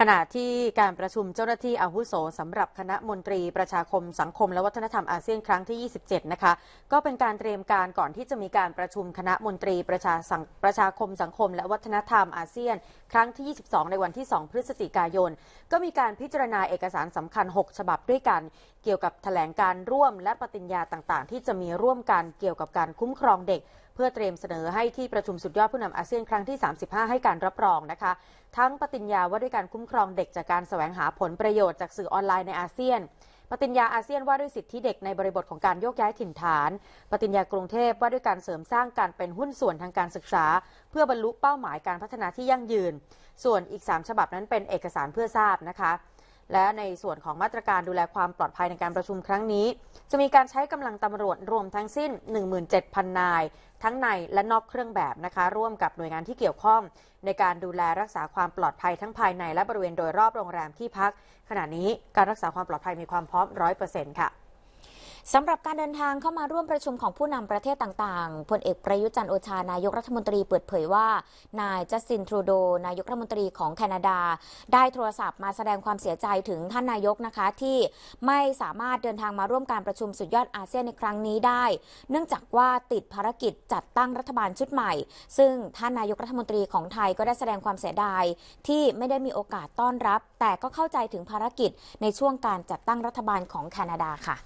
ขณะที่การประชุมเจ้าหน้าที่อาวุโสสำหรับคณะมนตรีประชาคมสังคมและวัฒนธรรมอาเซียนครั้งที่ 27 นะคะ ก็เป็นการเตรียมการก่อนที่จะมีการประชุมคณะมนตรี ประชาประชาคมสังคม และวัฒนธรรมอาเซียน ครั้งที่ 22 ในวันที่ 2 พฤศจิกายน ก็มีการพิจารณาเอกสารสำคัญ 6 ฉบับด้วยกัน เกี่ยวกับแถลงการร่วมและปฏิญญาต่างๆ ที่จะมีร่วมกันเกี่ยวกับการคุ้มครองเด็กเพื่อเตรียมเสนอให้ที่ประชุมสุดยอดผู้นำอาเซียน ครั้งที่ 35 ให้การรับรองนะคะ ทั้งปฏิญญาว่าด้วยการคุ้มครองเด็กจากการแสวงหาผลประโยชน์จากสื่อออนไลน์ในอาเซียน ปฏิญญาอาเซียนว่าด้วยสิทธิเด็กในบริบทของการโยกย้ายถิ่นฐาน ปฏิญญากรุงเทพว่าด้วยการเสริมสร้างการเป็นหุ้นส่วนทางการศึกษา เพื่อบรรลุเป้าหมายการพัฒนาที่ยั่งยืน ส่วนอีก 3 ฉบับนั้นเป็นเอกสารเพื่อทราบนะคะและในส่วนของมาตรการดูแลความปลอดภัยในการประชุมครั้งนี้ จะมีการใช้กำลังตำรวจรวมทั้งสิ้น 17,000 นาย ทั้งในและนอกเครื่องแบบนะคะ ร่วมกับหน่วยงานที่เกี่ยวข้อง ในการดูแลรักษาความปลอดภัยทั้งภายในและบริเวณโดยรอบโรงแรมที่พัก ขณะนี้การรักษาความปลอดภัยมีความพร้อมนต์ค่ะสำหรับการเดินทางเข้ามาร่วมประชุมของผู้นำประเทศต่างๆ พลเอกประยุจันโอชานายกรัฐมนตรีเปิดเผยว่า นายจัสตินทรูโดนายกรัฐมนตรีของแคนาดา ได้โทรศัพท์มาแสดงความเสียใจถึงท่านนายกนะคะที่ไม่สามารถเดินทางมาร่วมการประชุมสุดยอดอาเซียนในครั้งนี้ได้ เนื่องจากว่าติดภารกิจจัดตั้งรัฐบาลชุดใหม่ ซึ่งท่านนายกรัฐมนตรีของไทยก็ได้แสดงความเสียดายที่ไม่ได้มีโอกาสต้อนรับ แต่ก็เข้าใจถึงภารกิจในช่วงการจัดตั้งรัฐบาลของแคนาดาค่ะ